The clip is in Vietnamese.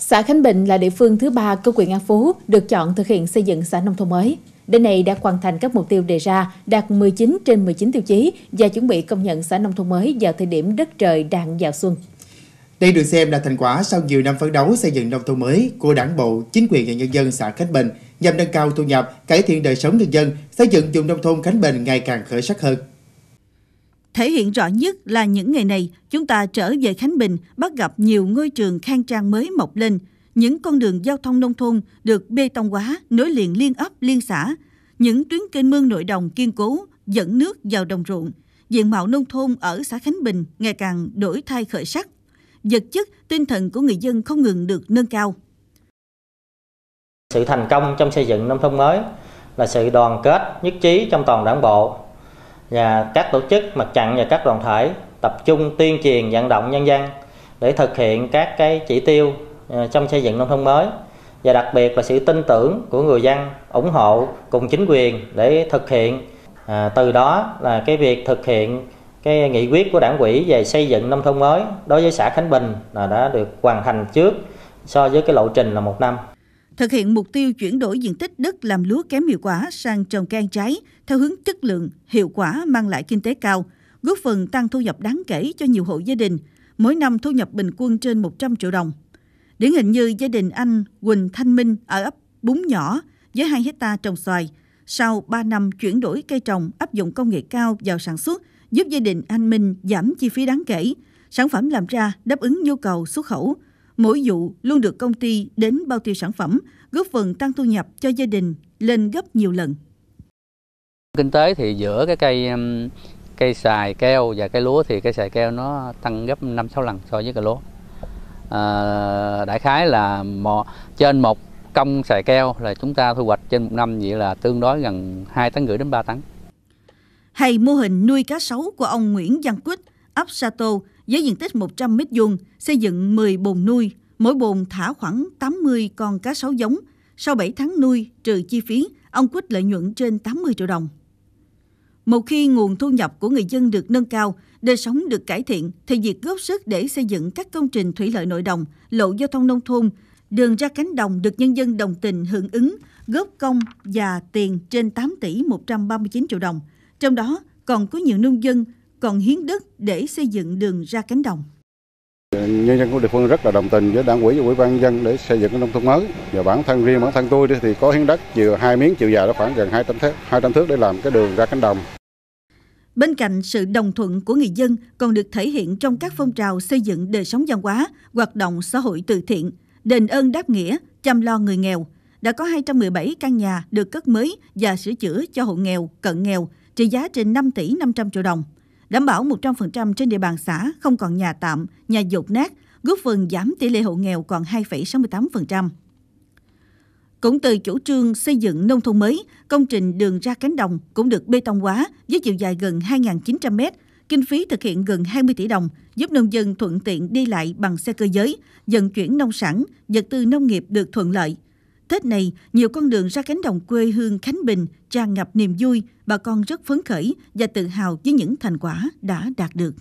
Xã Khánh Bình là địa phương thứ ba của huyện An Phú được chọn thực hiện xây dựng xã nông thôn mới. Đến nay đã hoàn thành các mục tiêu đề ra, đạt 19 trên 19 tiêu chí và chuẩn bị công nhận xã nông thôn mới vào thời điểm đất trời đang vào xuân. Đây được xem là thành quả sau nhiều năm phấn đấu xây dựng nông thôn mới của đảng bộ, chính quyền và nhân dân xã Khánh Bình nhằm nâng cao thu nhập, cải thiện đời sống nhân dân, xây dựng vùng nông thôn Khánh Bình ngày càng khởi sắc hơn. Thể hiện rõ nhất là những ngày này, chúng ta trở về Khánh Bình bắt gặp nhiều ngôi trường khang trang mới mọc lên, những con đường giao thông nông thôn được bê tông hóa, nối liền liên ấp, liên xã, những tuyến kênh mương nội đồng kiên cố dẫn nước vào đồng ruộng. Diện mạo nông thôn ở xã Khánh Bình ngày càng đổi thay khởi sắc. Vật chất, tinh thần của người dân không ngừng được nâng cao. Sự thành công trong xây dựng nông thôn mới là sự đoàn kết nhất trí trong toàn đảng bộ và các tổ chức mặt trận và các đoàn thể tập trung tuyên truyền vận động nhân dân để thực hiện các cái chỉ tiêu ờ, trong xây dựng nông thôn mới và đặc biệt là sự tin tưởng của người dân ủng hộ cùng chính quyền để thực hiện à, từ đó là cái việc thực hiện cái nghị quyết của đảng quỹ về xây dựng nông thôn mới đối với xã Khánh Bình là đã được hoàn thành trước so với cái lộ trình là một năm. Thực hiện mục tiêu chuyển đổi diện tích đất làm lúa kém hiệu quả sang trồng cây ăn trái, theo hướng chất lượng, hiệu quả mang lại kinh tế cao, góp phần tăng thu nhập đáng kể cho nhiều hộ gia đình, mỗi năm thu nhập bình quân trên 100 triệu đồng. Điển hình như gia đình anh Quỳnh Thanh Minh ở ấp Búng Nhỏ với 2 hecta trồng xoài, sau 3 năm chuyển đổi cây trồng áp dụng công nghệ cao vào sản xuất, giúp gia đình anh Minh giảm chi phí đáng kể, sản phẩm làm ra đáp ứng nhu cầu xuất khẩu. Mỗi vụ luôn được công ty đến bao tiêu sản phẩm, góp phần tăng thu nhập cho gia đình lên gấp nhiều lần kinh tế thì giữa cái cây um, cây xài keo và cây lúa thì cây xài keo nó tăng gấp 5 6 lần so với cây lúa. À, đại khái là mò, trên một công xài keo là chúng ta thu hoạch trên một năm vậy là tương đối gần 2 tấn rưỡi đến 3 tấn. Hay mô hình nuôi cá sấu của ông Nguyễn Văn Quýt, ấp Sato với diện tích 100 mét vuông, xây dựng 10 bồn nuôi, mỗi bồn thả khoảng 80 con cá sấu giống. Sau 7 tháng nuôi, trừ chi phí, ông Quýt lợi nhuận trên 80 triệu đồng. Một khi nguồn thu nhập của người dân được nâng cao, đời sống được cải thiện, thì việc góp sức để xây dựng các công trình thủy lợi nội đồng, lộ giao thông nông thôn, đường ra cánh đồng được nhân dân đồng tình hưởng ứng, góp công và tiền trên 8 tỷ 139 triệu đồng. Trong đó còn có nhiều nông dân còn hiến đất để xây dựng đường ra cánh đồng. Nhân dân của địa phương rất là đồng tình với đảng quỹ và ủy ban dân để xây dựng cái nông thôn mới. Và bản thân riêng bản thân tôi thì có hiến đất chiều hai miếng chiều dài đó khoảng gần 200 thước, 200 thước để làm cái đường ra cánh đồng. Bên cạnh sự đồng thuận của người dân còn được thể hiện trong các phong trào xây dựng đời sống văn hóa, hoạt động xã hội từ thiện, đền ơn đáp nghĩa, chăm lo người nghèo. Đã có 217 căn nhà được cất mới và sửa chữa cho hộ nghèo, cận nghèo, trị giá trên 5 tỷ 500 triệu đồng. Đảm bảo 100% trên địa bàn xã không còn nhà tạm, nhà dột nát, góp phần giảm tỷ lệ hộ nghèo còn 2,68%. Cũng từ chủ trương xây dựng nông thôn mới, công trình đường ra cánh đồng cũng được bê tông hóa với chiều dài gần 2.900 m kinh phí thực hiện gần 20 tỷ đồng, giúp nông dân thuận tiện đi lại bằng xe cơ giới, vận chuyển nông sản, vật tư nông nghiệp được thuận lợi. Tết này, nhiều con đường ra cánh đồng quê hương Khánh Bình tràn ngập niềm vui, bà con rất phấn khởi và tự hào với những thành quả đã đạt được.